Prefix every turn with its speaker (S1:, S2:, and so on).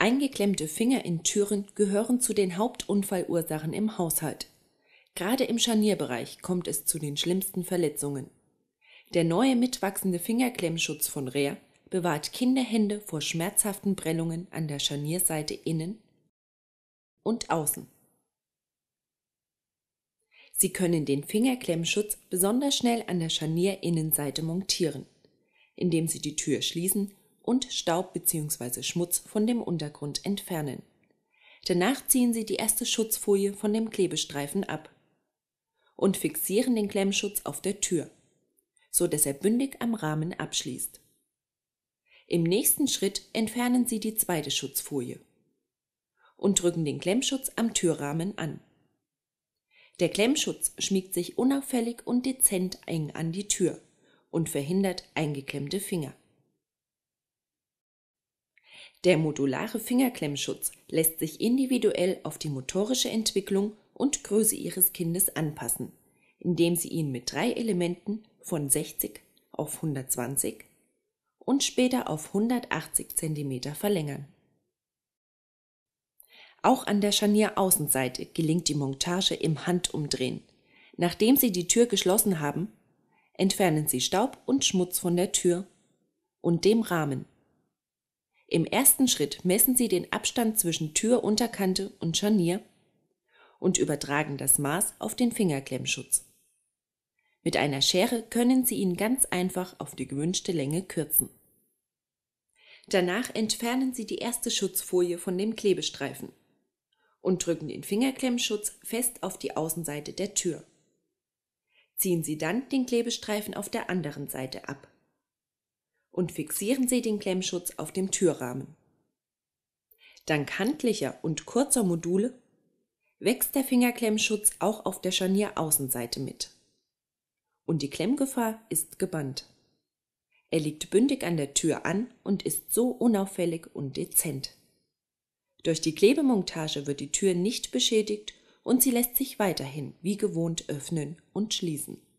S1: Eingeklemmte Finger in Türen gehören zu den Hauptunfallursachen im Haushalt. Gerade im Scharnierbereich kommt es zu den schlimmsten Verletzungen. Der neue mitwachsende Fingerklemmschutz von Rea bewahrt Kinderhände vor schmerzhaften Brennungen an der Scharnierseite innen und außen. Sie können den Fingerklemmschutz besonders schnell an der Scharnierinnenseite montieren. Indem Sie die Tür schließen, und Staub bzw. Schmutz von dem Untergrund entfernen. Danach ziehen Sie die erste Schutzfolie von dem Klebestreifen ab und fixieren den Klemmschutz auf der Tür, so dass er bündig am Rahmen abschließt. Im nächsten Schritt entfernen Sie die zweite Schutzfolie und drücken den Klemmschutz am Türrahmen an. Der Klemmschutz schmiegt sich unauffällig und dezent eng an die Tür und verhindert eingeklemmte Finger. Der modulare Fingerklemmschutz lässt sich individuell auf die motorische Entwicklung und Größe Ihres Kindes anpassen, indem Sie ihn mit drei Elementen von 60 auf 120 und später auf 180 cm verlängern. Auch an der Scharnieraußenseite gelingt die Montage im Handumdrehen. Nachdem Sie die Tür geschlossen haben, entfernen Sie Staub und Schmutz von der Tür und dem Rahmen im ersten Schritt messen Sie den Abstand zwischen Türunterkante und Scharnier und übertragen das Maß auf den Fingerklemmschutz. Mit einer Schere können Sie ihn ganz einfach auf die gewünschte Länge kürzen. Danach entfernen Sie die erste Schutzfolie von dem Klebestreifen und drücken den Fingerklemmschutz fest auf die Außenseite der Tür. Ziehen Sie dann den Klebestreifen auf der anderen Seite ab und fixieren Sie den Klemmschutz auf dem Türrahmen. Dank handlicher und kurzer Module wächst der Fingerklemmschutz auch auf der Scharnieraußenseite mit. Und die Klemmgefahr ist gebannt. Er liegt bündig an der Tür an und ist so unauffällig und dezent. Durch die Klebemontage wird die Tür nicht beschädigt und sie lässt sich weiterhin wie gewohnt öffnen und schließen.